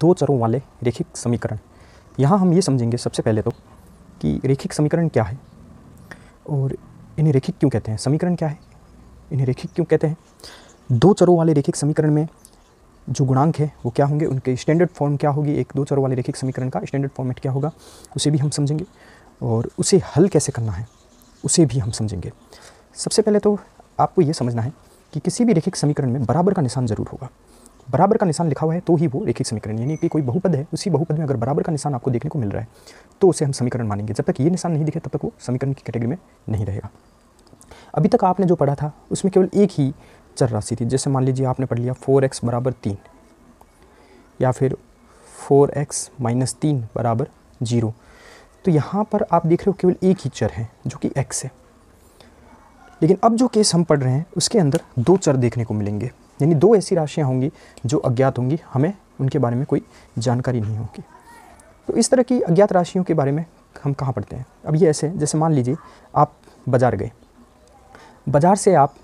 दो चरों वाले रेखिक समीकरण यहाँ हम ये समझेंगे सबसे पहले तो कि रेखिक समीकरण क्या है और इन्हें रेखिक क्यों कहते हैं समीकरण क्या है इन्हें रेखिक क्यों कहते हैं दो चरों वाले रेखिक समीकरण में जो गुणांक है वो क्या होंगे उनके स्टैंडर्ड फॉर्म क्या होगी एक दो चरों वाले रेखिक समीकरण का स्टैंडर्ड फॉर्मेट क्या होगा उसे भी हम समझेंगे और उसे हल कैसे करना है उसे भी हम समझेंगे सबसे पहले तो आपको ये समझना है कि किसी भी रेखिक समीकरण में बराबर का निशान ज़रूर होगा बराबर का निशान लिखा हुआ है तो ही वो रेखिक समीकरण यानी कि कोई बहुपद है उसी बहुपद में अगर बराबर का निशान आपको देखने को मिल रहा है तो उसे हम समीकरण मानेंगे जब तक ये निशान नहीं दिखे तब तक वो समीकरण की कैटेगरी में नहीं रहेगा अभी तक आपने जो पढ़ा था उसमें केवल एक ही चर राशि थी जैसे मान लीजिए आपने पढ़ लिया फोर एक्स बराबर तीन या फिर फोर एक्स माइनस तीन बराबर जीरो तो यहाँ पर आप देख रहे हो केवल एक ही चर है जो कि एक्स है लेकिन अब जो केस हम पढ़ रहे हैं उसके अंदर दो चर देखने को मिलेंगे यानी दो ऐसी राशियाँ होंगी जो अज्ञात होंगी हमें उनके बारे में कोई जानकारी नहीं होगी तो इस तरह की अज्ञात राशियों के बारे में हम कहाँ पढ़ते हैं अब ये ऐसे जैसे मान लीजिए आप बाज़ार गए बाज़ार से आप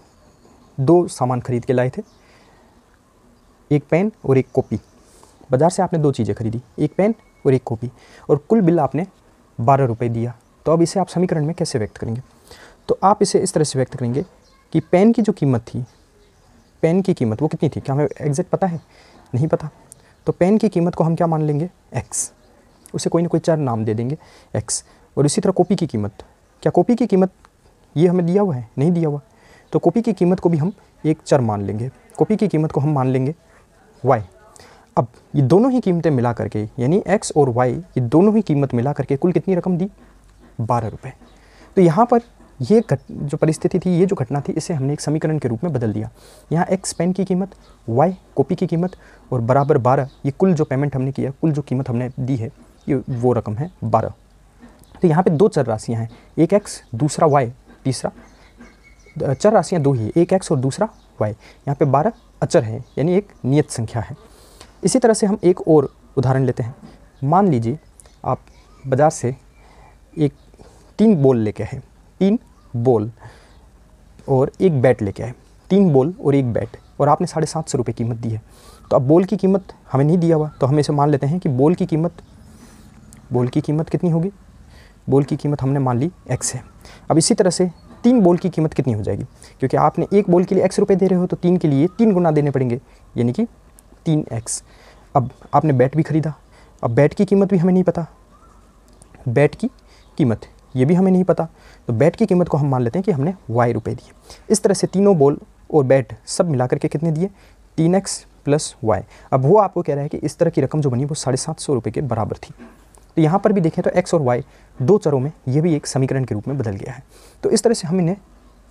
दो सामान खरीद के लाए थे एक पेन और एक कॉपी बाज़ार से आपने दो चीज़ें खरीदी एक पेन और एक कॉपी और कुल बिल आपने बारह रुपये दिया तो अब इसे आप समीकरण में कैसे व्यक्त करेंगे तो आप इसे इस तरह से व्यक्त करेंगे कि पेन की जो कीमत थी पेन की कीमत वो कितनी थी क्या हमें एग्जैक्ट पता है नहीं पता तो पेन की कीमत को हम क्या मान लेंगे एक्स उसे कोई ना कोई चार नाम दे देंगे एक्स और इसी तरह कॉपी की कीमत क्या कॉपी की कीमत ये हमें दिया हुआ है नहीं दिया हुआ तो कॉपी की कीमत को भी हम एक चर मान लेंगे कॉपी की कीमत को हम मान लेंगे वाई अब ये दोनों ही कीमतें मिला करके यानी एक्स और वाई ये दोनों ही कीमत मिला करके कुल कितनी रकम दी बारह रुपये तो यहाँ पर ये घट जो परिस्थिति थी ये जो घटना थी इसे हमने एक समीकरण के रूप में बदल दिया यहाँ एक्स पेन की कीमत वाई कॉपी की कीमत और बराबर बारह ये कुल जो पेमेंट हमने किया कुल जो कीमत हमने दी है ये वो रकम है बारह तो यहाँ पे दो चर राशियाँ हैं एक एक्स दूसरा वाई तीसरा चर राशियाँ दो ही है एक एक्स और दूसरा वाई यहाँ पे बारह अचर है यानी एक नियत संख्या है इसी तरह से हम एक और उदाहरण लेते हैं मान लीजिए आप बाज़ार से एक तीन बोल लेके आए तीन बॉल और एक बैट लेके आए तीन बॉल और एक बैट और आपने साढ़े सात सौ रुपये कीमत दी है तो अब बॉल की कीमत हमें नहीं दिया हुआ तो हम इसे मान लेते हैं कि बॉल की कीमत बॉल की कीमत कितनी होगी बॉल की कीमत हमने मान ली एक्स है अब इसी तरह से तीन बॉल की कीमत कितनी हो जाएगी क्योंकि आपने एक बॉल के लिए एक्स रुपये दे रहे हो तो तीन के लिए तीन गुना देने पड़ेंगे यानी कि तीन एक्स अब आपने बैट भी ख़रीदा अब बैट की कीमत भी हमें नहीं पता बैट की कीमत ये भी हमें नहीं पता तो बैट की कीमत को हम मान लेते हैं कि हमने वाई रुपये दिए इस तरह से तीनों बॉल और बैट सब मिला करके कितने दिए तीन एक्स प्लस वाई अब वो आपको कह रहा है कि इस तरह की रकम जो बनी वो साढ़े सात सौ रुपये के बराबर थी तो यहाँ पर भी देखें तो एक्स और वाई दो चरों में ये भी एक समीकरण के रूप में बदल गया है तो इस तरह से हम इन्हें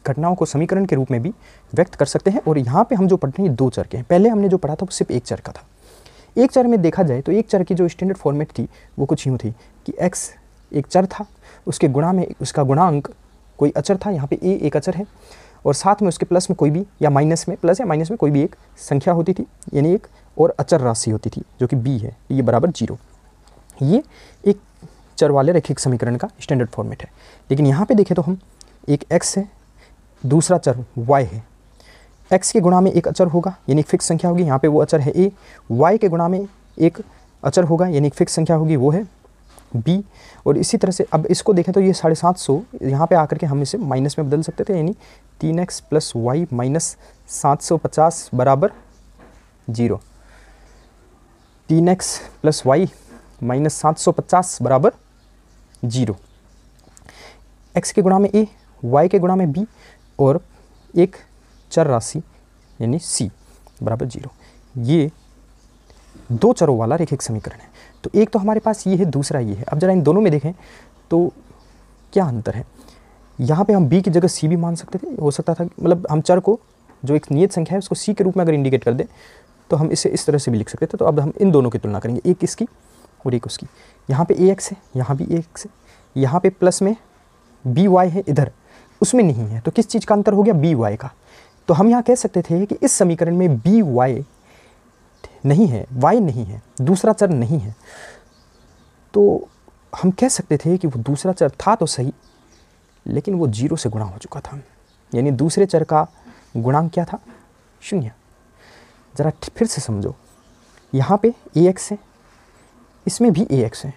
घटनाओं को समीकरण के रूप में भी व्यक्त कर सकते हैं और यहाँ पर हम जो पढ़ रहे हैं दो चर के हैं पहले हमने जो पढ़ा था वो सिर्फ एक चर का था एक चर में देखा जाए तो एक चर की जो स्टैंडर्ड फॉर्मेट थी वो कुछ यूँ थी कि एक्स एक चर था उसके गुणा में उसका गुणांक कोई अचर था यहाँ पे ए एक अचर है और साथ में उसके प्लस में कोई भी या माइनस में प्लस या माइनस में कोई भी एक संख्या होती थी यानी एक और अचर राशि होती थी जो कि बी है ये बराबर जीरो ये एक चर वाले रैखिक समीकरण का स्टैंडर्ड फॉर्मेट है लेकिन यहाँ पर देखें तो हम एक एक्स है दूसरा चर वाई है एक्स के गुणा में एक अचर होगा यानी फिक्स संख्या होगी यहाँ पे वो अचर है ए वाई के गुणा में एक अचर होगा यानी फिक्स संख्या होगी वो है बी और इसी तरह से अब इसको देखें तो ये साढ़े सात सौ यहाँ पर आकर के हम इसे माइनस में बदल सकते थे यानी तीन एक्स प्लस वाई माइनस सात सौ पचास बराबर जीरो तीन एक्स प्लस वाई माइनस सात सौ पचास बराबर जीरो एक्स के गुणा में ए वाई के गुणा में बी और एक चर राशि यानी सी बराबर जीरो ये दो चरों वाला रेखिक समीकरण है तो एक तो हमारे पास ये है दूसरा ये है अब ज़रा इन दोनों में देखें तो क्या अंतर है यहाँ पे हम बी की जगह सी भी मान सकते थे हो सकता था मतलब हम चर को जो एक नियत संख्या है उसको सी के रूप में अगर इंडिकेट कर दें तो हम इसे इस तरह से भी लिख सकते थे तो अब हम इन दोनों की तुलना करेंगे एक इसकी और एक उसकी यहाँ पर ए एक्स है यहाँ भी ए एक्स है यहाँ पर प्लस में बी वाई है इधर उसमें नहीं है तो किस चीज़ का अंतर हो गया बी वाई का तो हम यहाँ कह सकते थे कि इस समीकरण में बी वाई नहीं है वाई नहीं है दूसरा चर नहीं है तो हम कह सकते थे कि वो दूसरा चर था तो सही लेकिन वो जीरो से गुणा हो चुका था यानी दूसरे चर का गुणांक क्या था शून्य ज़रा फिर से समझो यहाँ पे ए एक्स है इसमें भी ए एक्स है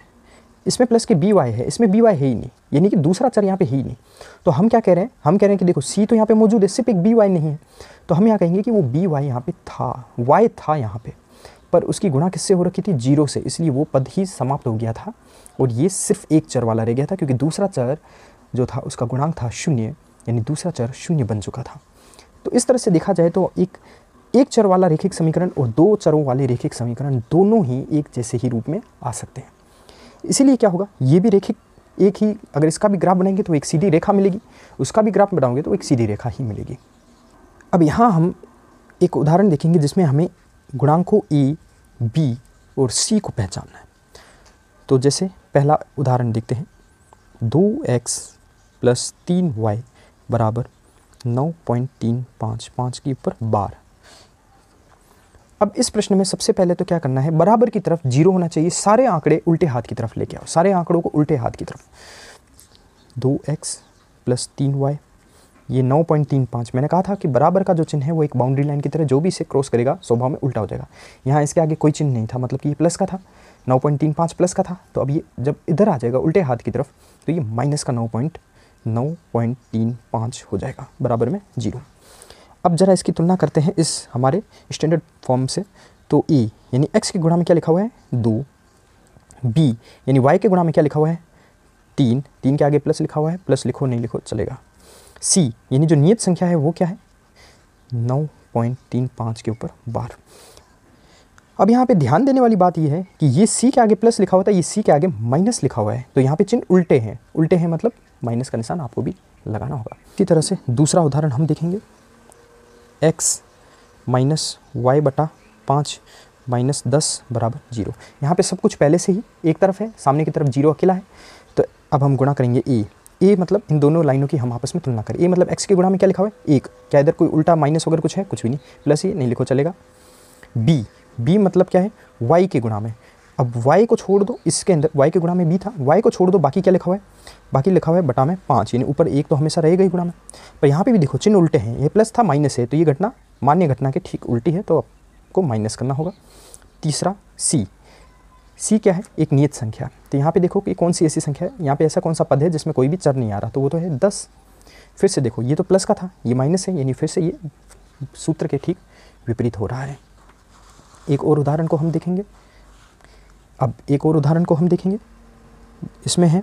इसमें प्लस के बी वाई है इसमें बी वाई है ही नहीं यानी कि दूसरा चर यहाँ पे है ही नहीं तो हम क्या कह रहे हैं हम कह रहे हैं कि देखो सी तो यहाँ पे मौजूद है सिर्फ एक बी वाई नहीं है तो हम यहाँ कहेंगे कि वो बी वाई यहाँ पर था वाई था यहाँ पर पर उसकी गुणा किससे हो रखी थी जीरो से इसलिए वो पद ही समाप्त हो गया था और ये सिर्फ एक चर वाला रह गया था क्योंकि दूसरा चर जो था उसका गुणांक था शून्य यानी दूसरा चर शून्य बन चुका था तो इस तरह से देखा जाए तो एक एक चर वाला रेखिक समीकरण और दो चरों वाले रेखिक समीकरण दोनों ही एक जैसे ही रूप में आ सकते हैं इसीलिए क्या होगा ये भी रेखिक एक ही अगर इसका भी ग्राफ बनाएंगे तो एक सीधी रेखा मिलेगी उसका भी ग्राफ बनाओगे तो एक सीधी रेखा ही मिलेगी अब यहाँ हम एक उदाहरण देखेंगे जिसमें हमें गुणांकों ए बी और सी को पहचानना है तो जैसे पहला उदाहरण देखते हैं दो एक्स प्लस तीन वाई बराबर नौ पॉइंट तीन पाँच पाँच के ऊपर बारह अब इस प्रश्न में सबसे पहले तो क्या करना है बराबर की तरफ जीरो होना चाहिए सारे आंकड़े उल्टे हाथ की तरफ लेके आओ सारे आंकड़ों को उल्टे हाथ की तरफ दो एक्स प्लस तीन वाई ये 9.35 मैंने कहा था कि बराबर का जो चिन्ह है वो एक बाउंड्री लाइन की तरह जो भी इसे क्रॉस करेगा स्वभाव में उल्टा हो जाएगा यहाँ इसके आगे कोई चिन्ह नहीं था मतलब कि ये प्लस का था 9.35 प्लस का था तो अब ये जब इधर आ जाएगा उल्टे हाथ की तरफ तो ये माइनस का नौ पॉइंट हो जाएगा बराबर में जीरो अब ज़रा इसकी तुलना करते हैं इस हमारे स्टैंडर्ड फॉर्म से तो ए यानी एक्स के गुणा में क्या लिखा हुआ है दो बी यानी वाई के गुणा में क्या लिखा हुआ है तीन तीन के आगे प्लस लिखा हुआ है प्लस लिखो नहीं लिखो चलेगा सी यानी जो नियत संख्या है वो क्या है नौ पॉइंट तीन पाँच के ऊपर बार अब यहाँ पे ध्यान देने वाली बात यह है कि ये सी के आगे प्लस लिखा हुआ था ये सी के आगे माइनस लिखा हुआ है तो यहाँ पे चिन्ह उल्टे हैं उल्टे हैं मतलब माइनस का निशान आपको भी लगाना होगा इसी तरह से दूसरा उदाहरण हम देखेंगे एक्स माइनस वाई बटा पाँच माइनस दस बराबर जीरो यहाँ पे सब कुछ पहले से ही एक तरफ है सामने की तरफ जीरो अकेला है तो अब हम गुणा करेंगे ए ए मतलब इन दोनों लाइनों की हम आपस में तुलना करें ए मतलब एक्स के गुणा में क्या लिखा हुआ है एक क्या इधर कोई उल्टा माइनस वगैरह कुछ है कुछ भी नहीं प्लस ये नहीं लिखो चलेगा बी बी मतलब क्या है वाई के गुणा में अब वाई को छोड़ दो इसके अंदर वाई के गुणा में बी था वाई को छोड़ दो बाकी क्या लिखा हुआ है बाकी लिखा हुआ है बटा में पाँच यानी ऊपर एक तो हमेशा रहेगा ही गुणा में पर यहाँ पे भी देखो चिन्ह उल्टे हैं ये प्लस था माइनस है तो ये घटना मान्य घटना के ठीक उल्टी है तो आपको माइनस करना होगा तीसरा सी सी क्या है एक नियत संख्या तो यहाँ पे देखो कि कौन सी ऐसी संख्या है यहाँ पे ऐसा कौन सा पद है जिसमें कोई भी चर नहीं आ रहा तो वो तो है दस फिर से देखो ये तो प्लस का था ये माइनस है यानी फिर से ये सूत्र के ठीक विपरीत हो रहा है एक और उदाहरण को हम देखेंगे अब एक और उदाहरण को हम देखेंगे इसमें है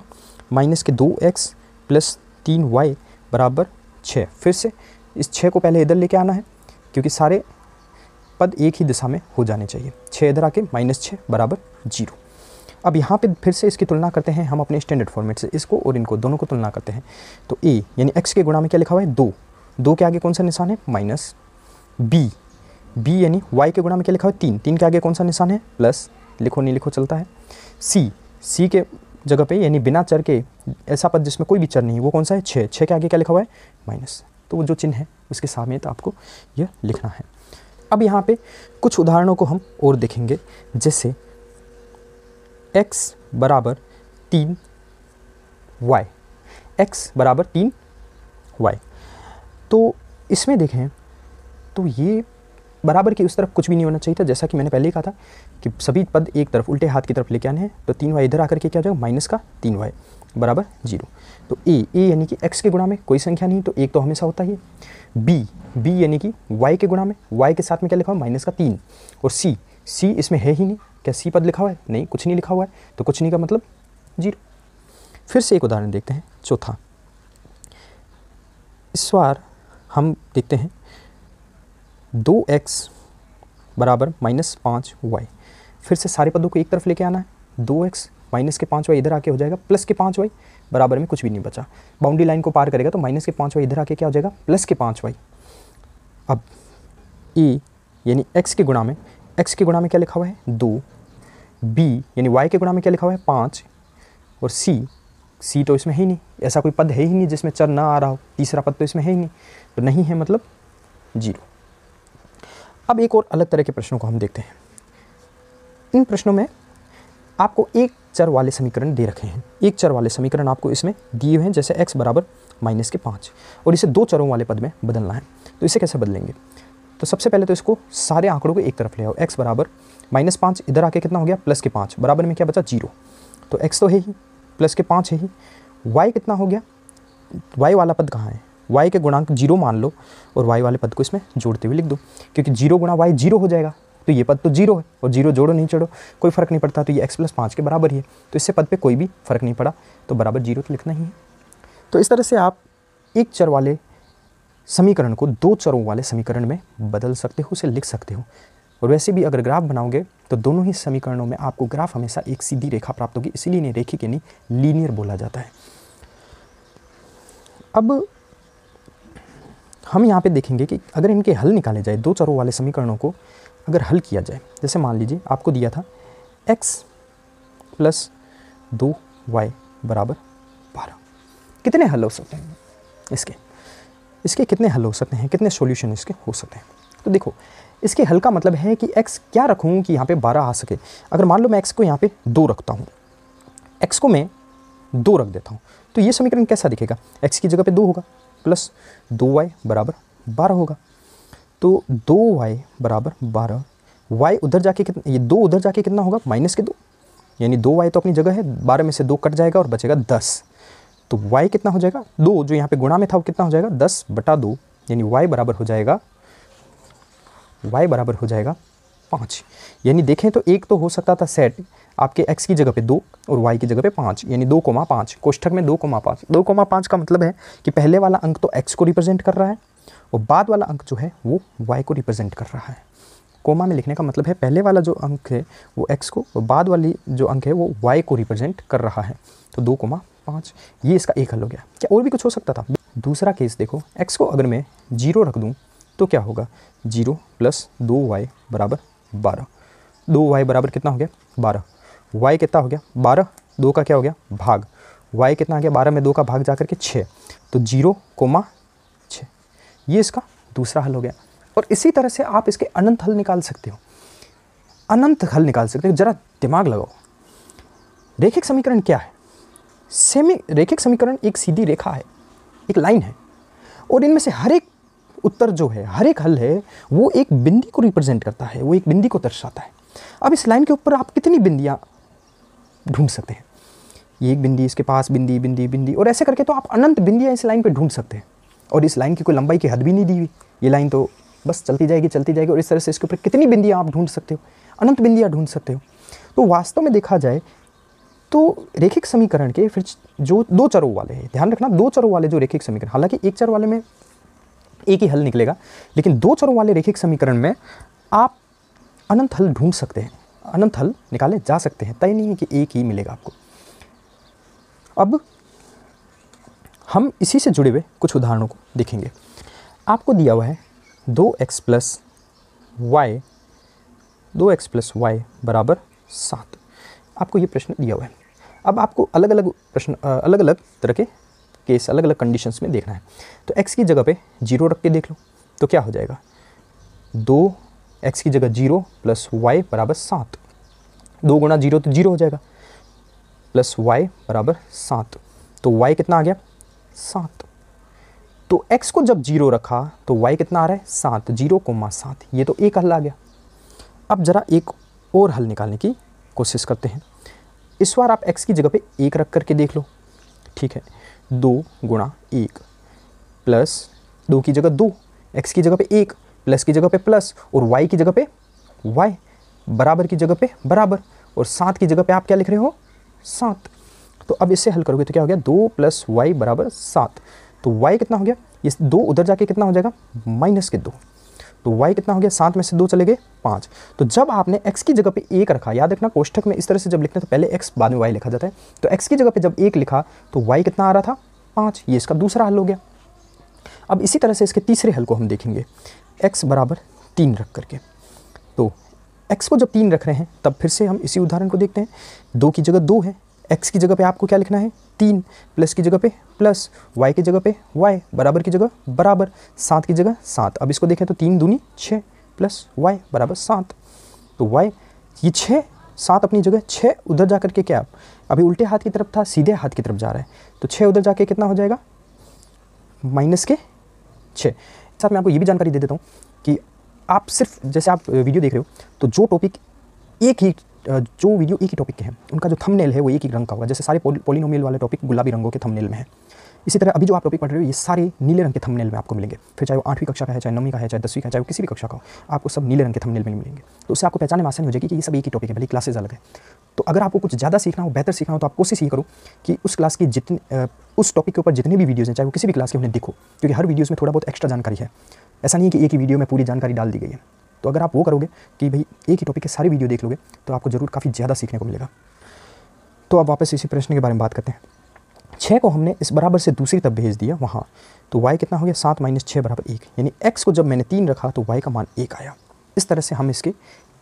माइनस के दो एक्स प्लस तीन वाई बराबर छः फिर से इस छः को पहले इधर लेके आना है क्योंकि सारे पद एक ही दिशा में हो जाने चाहिए छः इधर आके माइनस छः बराबर जीरो अब यहाँ पे फिर से इसकी तुलना करते हैं हम अपने स्टैंडर्ड फॉर्मेट से इसको और इनको दोनों को तुलना करते हैं तो ए यानी एक्स के गुणा में क्या लिखा हुआ है दो दो के आगे कौन सा निशान है माइनस बी बी यानी वाई के गुणा में क्या लिखा हुआ है तीन तीन के आगे कौन सा निशान है प्लस लिखो नहीं लिखो चलता है सी सी के जगह पे यानी बिना चर के ऐसा पद जिसमें कोई भी चर नहीं है वो कौन सा है छः छः के आगे क्या लिखा हुआ है माइनस तो वो जो चिन्ह है उसके सामने तो आपको यह लिखना है अब यहाँ पे कुछ उदाहरणों को हम और देखेंगे जैसे एक्स बराबर तीन वाई एक्स बराबर तीन वाई तो इसमें देखें तो ये बराबर की उस तरफ कुछ भी नहीं होना चाहिए था जैसा कि मैंने पहले ही कहा था कि सभी पद एक तरफ उल्टे हाथ की तरफ लेके आने हैं तो तीन वाई इधर आकर के क्या जाएगा माइनस का तीन वाई बराबर जीरो तो ए ए यानी कि एक्स के गुणा में कोई संख्या नहीं तो एक तो हमेशा होता ही है बी बी यानी कि वाई के गुणा में वाई के साथ में क्या लिखा हुआ माइनस का तीन और सी सी इसमें है ही नहीं क्या सी पद लिखा हुआ है नहीं कुछ नहीं लिखा हुआ है तो कुछ नहीं का मतलब जीरो फिर से एक उदाहरण देखते हैं चौथा इस बार हम देखते हैं दो एक्स बराबर माइनस पाँच वाई फिर से सारे पदों को एक तरफ लेके आना है दो एक्स माइनस के पाँच वाई इधर आके हो जाएगा प्लस के पाँच वाई बराबर में कुछ भी नहीं बचा बाउंड्री लाइन को पार करेगा तो माइनस के पाँच वाई इधर आके क्या हो जाएगा प्लस के पाँच वाई अब ए e यानी एक्स के गुणा में एक्स के गुणा में क्या लिखा हुआ है दो बी यानी वाई के गुणा में क्या लिखा हुआ है पाँच और सी सी तो इसमें है ही नहीं ऐसा कोई पद है ही नहीं जिसमें चर ना आ रहा हो तीसरा पद तो इसमें है ही नहीं तो नहीं है मतलब जीरो अब एक और अलग तरह के प्रश्नों को हम देखते हैं इन प्रश्नों में आपको एक चर वाले समीकरण दे रखे हैं एक चर वाले समीकरण आपको इसमें दिए हुए हैं जैसे x बराबर माइनस के पाँच और इसे दो चरों वाले पद में बदलना है तो इसे कैसे बदलेंगे तो सबसे पहले तो इसको सारे आंकड़ों को एक तरफ ले आओ एक्स बराबर माइनस पाँच इधर आके कितना हो गया प्लस के पाँच बराबर में क्या बचा जीरो तो एक्स तो है ही प्लस के पाँच है ही वाई कितना हो गया वाई वाला पद कहाँ है वाई के गुणांक जीरो मान लो और वाई वाले पद को इसमें जोड़ते हुए लिख दो क्योंकि जीरो गुणा वाई जीरो हो जाएगा तो ये पद तो जीरो है और जीरो जोड़ो नहीं चढ़ो कोई फर्क नहीं पड़ता तो ये एक्स प्लस पाँच के बराबर ही है तो इससे पद पे कोई भी फर्क नहीं पड़ा तो बराबर जीरो तो लिखना ही है तो इस तरह से आप एक चर वाले समीकरण को दो चरों वाले समीकरण में बदल सकते हो उसे लिख सकते हो और वैसे भी अगर ग्राफ बनाओगे तो दोनों ही समीकरणों में आपको ग्राफ हमेशा एक सीधी रेखा प्राप्त होगी इसीलिए इन्हें रेखी के नहीं लीनियर बोला जाता है अब हम यहाँ पे देखेंगे कि अगर इनके हल निकाले जाए दो चरों वाले समीकरणों को अगर हल किया जाए जैसे मान लीजिए आपको दिया था एक्स प्लस दो वाई बराबर बारह कितने हल हो सकते हैं इसके इसके कितने हल हो सकते हैं कितने सोल्यूशन इसके हो सकते हैं तो देखो इसके हल का मतलब है कि एक्स क्या रखूँ कि यहाँ पे बारह आ सके अगर मान लो मैं एक्स को यहाँ पे दो रखता हूँ एक्स को मैं दो रख देता हूँ तो ये समीकरण कैसा दिखेगा एक्स की जगह पे दो होगा प्लस दो वाई बराबर बारह होगा तो दो वाई बराबर बारह वाई उधर जाके कितना ये दो उधर जाके कितना होगा माइनस के दो यानी दो वाई तो अपनी जगह है बारह में से दो कट जाएगा और बचेगा दस तो y कितना हो जाएगा दो जो यहाँ पे गुणा में था वो कितना हो जाएगा दस बटा दो यानी y बराबर हो जाएगा y बराबर हो जाएगा पाँच यानी देखें तो एक तो हो सकता था सेट आपके x की जगह पे दो और y की जगह पे पाँच यानी दो कोमा पाँच कोष्ठक में दो कोमा पाँच दो कोमा पाँच का मतलब है कि पहले वाला अंक तो x को रिप्रेजेंट कर रहा है और बाद वाला अंक जो है वो y को रिप्रेजेंट कर रहा है कोमा में लिखने का मतलब है पहले वाला जो अंक है वो एक्स को और बाद वाली जो अंक है वो वाई को रिप्रेजेंट कर रहा है तो दो कोमा पाँच ये इसका एक हल हो गया क्या और भी कुछ हो सकता था दूसरा केस देखो एक्स को अगर मैं जीरो रख दूँ तो क्या होगा जीरो प्लस दो वाई बराबर बारह दो वाई बराबर कितना हो गया बारह वाई कितना हो गया बारह दो का क्या हो गया भाग वाई कितना आ गया बारह में दो का भाग जा करके छः तो जीरो कोमा छः ये इसका दूसरा हल हो गया और इसी तरह से आप इसके अनंत हल निकाल सकते हो अनंत हल निकाल सकते हो जरा दिमाग लगाओ रेखिक समीकरण क्या है सेमी रेखिक समीकरण एक सीधी रेखा है एक लाइन है और इनमें से हर एक उत्तर जो है हर एक हल है वो एक बिंदी को रिप्रेजेंट करता है वो एक बिंदी को दर्शाता है अब इस लाइन के ऊपर आप कितनी बिंदियाँ ढूंढ सकते हैं ये एक बिंदी इसके पास बिंदी बिंदी बिंदी और ऐसे करके तो आप अनंत बिंदियाँ इस लाइन पर ढूंढ सकते हैं और इस लाइन की कोई लंबाई की हद भी नहीं दी हुई ये लाइन तो बस चलती जाएगी चलती जाएगी और इस तरह से इसके ऊपर कितनी बिंदियाँ आप ढूंढ सकते हो अनंत बिंदियाँ ढूंढ सकते हो तो वास्तव में देखा जाए तो रेखिक समीकरण के फिर जो दो चरों वाले हैं ध्यान रखना दो चरों वाले जो रेखिक समीकरण हालांकि एक चर वाले में एक ही हल निकलेगा लेकिन दो चरों वाले रेखिक समीकरण में आप अनंत हल ढूंढ सकते हैं अनंत हल निकाले जा सकते हैं तय नहीं है कि एक ही मिलेगा आपको अब हम इसी से जुड़े हुए कुछ उदाहरणों को देखेंगे आपको दिया हुआ है दो एक्स प्लस वाई दो एक्स प्लस वाई बराबर सात आपको ये प्रश्न दिया हुआ है अब आपको अलग अलग प्रश्न अलग अलग तरह के केस अलग अलग कंडीशंस में देखना है तो एक्स की जगह पे जीरो रख के देख लो तो क्या हो जाएगा दो एक्स की जगह जीरो प्लस वाई बराबर सात दो गुणा जीरो तो जीरो हो जाएगा प्लस वाई बराबर सात तो वाई कितना आ गया सात तो एक्स को जब जीरो रखा तो वाई कितना आ रहा है सात जीरो कोमा सात ये तो एक हल आ गया अब ज़रा एक और हल निकालने की कोशिश करते हैं इस बार आप एक्स की जगह पे एक रख करके देख लो ठीक है दो गुणा एक प्लस दो की जगह दो एक्स की जगह पे एक प्लस की जगह पे प्लस और वाई की जगह पे वाई बराबर की जगह पे बराबर और सात की जगह पे आप क्या लिख रहे हो सात तो अब इससे हल करोगे तो क्या हो गया दो प्लस वाई बराबर सात तो वाई कितना हो गया ये दो उधर जाके कितना हो जाएगा माइनस के दो तो वाई कितना हो गया सात में से दो चले गए पाँच तो जब आपने एक्स की जगह पे एक रखा याद रखना कोष्ठक में इस तरह से जब लिखते हैं तो पहले एक्स बाद में वाई लिखा जाता है तो एक्स की जगह पे जब एक लिखा तो वाई कितना आ रहा था पाँच ये इसका दूसरा हल हो गया अब इसी तरह से इसके तीसरे हल को हम देखेंगे एक्स बराबर तीन रख करके तो एक्स को जब तीन रख रहे हैं तब फिर से हम इसी उदाहरण को देखते हैं दो की जगह दो है एक्स की जगह पे आपको क्या लिखना है तीन प्लस की जगह पे प्लस वाई की जगह पे वाई बराबर की जगह बराबर सात की जगह सात अब इसको देखें तो तीन दूनी छः प्लस वाई बराबर सात तो वाई ये छः सात अपनी जगह छः उधर जा कर के क्या अभी उल्टे हाथ की तरफ था सीधे हाथ की तरफ जा रहा है तो छः उधर जाके कितना हो जाएगा माइनस के छः साथ में आपको ये भी जानकारी दे देता हूँ कि आप सिर्फ जैसे आप वीडियो देख रहे हो तो जो टॉपिक एक ही जो वीडियो एक ही टॉपिक के हैं उनका जो थंबनेल है वो एक ही रंग का होगा जैसे सारे पोलिनोमियल वाले टॉपिक गुलाबी रंगों के थंबनेल में है इसी तरह अभी जो आप टॉपिक पढ़ रहे हो ये सारे नीले रंग के थंबनेल में आपको मिलेंगे फिर चाहे वो आठवीं कक्षा का है चाहे नौवीं का है चाहे दसवीं का चाहे वो किसी भी कक्षा का हो आपको सब नीले रंग के थंबनेल में मिलेंगे तो उससे आपको पहचाने में आसानी हो जाएगी कि ये सब एक ही टॉपिक है भले क्लासेज अलग है तो अगर आपको कुछ ज़्यादा सीखना हो बेहतर सीखना हो तो आप कोशिश ये करो कि उस क्लास की जितने उस टॉपिक के ऊपर जितने भी वीडियोज़ हैं चाहे वो किसी भी क्लास के उन्हें देखो क्योंकि हर वीडियोज़ में थोड़ा बहुत एक्स्ट्रा जानकारी है ऐसा नहीं कि एक ही वीडियो में पूरी जानकारी डाल दी गई है तो अगर आप वो करोगे कि भाई एक ही टॉपिक के सारी वीडियो देख लोगे तो आपको ज़रूर काफ़ी ज़्यादा सीखने को मिलेगा तो अब वापस इसी प्रश्न के बारे में बात करते हैं छः को हमने इस बराबर से दूसरी तरफ भेज दिया वहाँ तो y कितना हो गया सात माइनस छः बराबर एक यानी x को जब मैंने तीन रखा तो y का मान एक आया इस तरह से हम इसके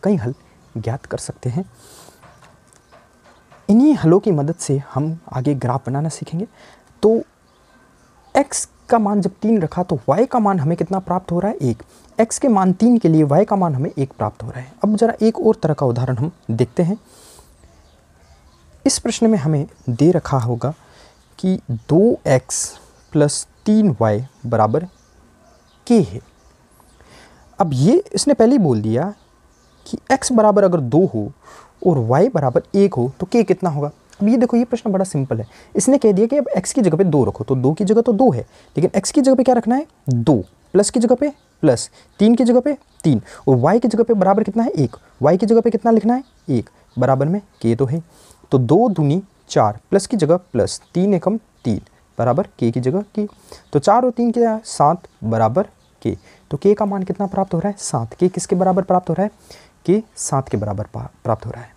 कई हल ज्ञात कर सकते हैं इन्हीं हलों की मदद से हम आगे ग्राफ बनाना सीखेंगे तो एक्स का मान जब तीन रखा तो वाई का मान हमें कितना प्राप्त हो रहा है एक एक्स के मान तीन के लिए वाई का मान हमें एक प्राप्त हो रहा है अब जरा एक और तरह का उदाहरण हम देखते हैं इस प्रश्न में हमें दे रखा होगा कि दो एक्स प्लस तीन वाई बराबर के है अब ये इसने पहले ही बोल दिया कि x बराबर अगर दो हो और y बराबर एक हो तो k कितना होगा अब ये देखो ये प्रश्न बड़ा सिंपल है इसने कह दिया कि अब एक्स की जगह पे दो रखो तो दो की जगह तो दो है लेकिन एक्स की जगह पे क्या रखना है दो प्लस की जगह पे प्लस तीन की जगह पे तीन और वाई की जगह पे बराबर कितना है एक वाई की जगह पे कितना लिखना है एक बराबर में के तो है तो दो दूनी चार प्लस की जगह प्लस तीन एकम तीन बराबर के की जगह के तो चार और तीन क्या सात बराबर के तो के का मान कितना प्राप्त हो रहा है सात के किसके बराबर प्राप्त हो रहा है के सात के बराबर प्राप्त हो रहा है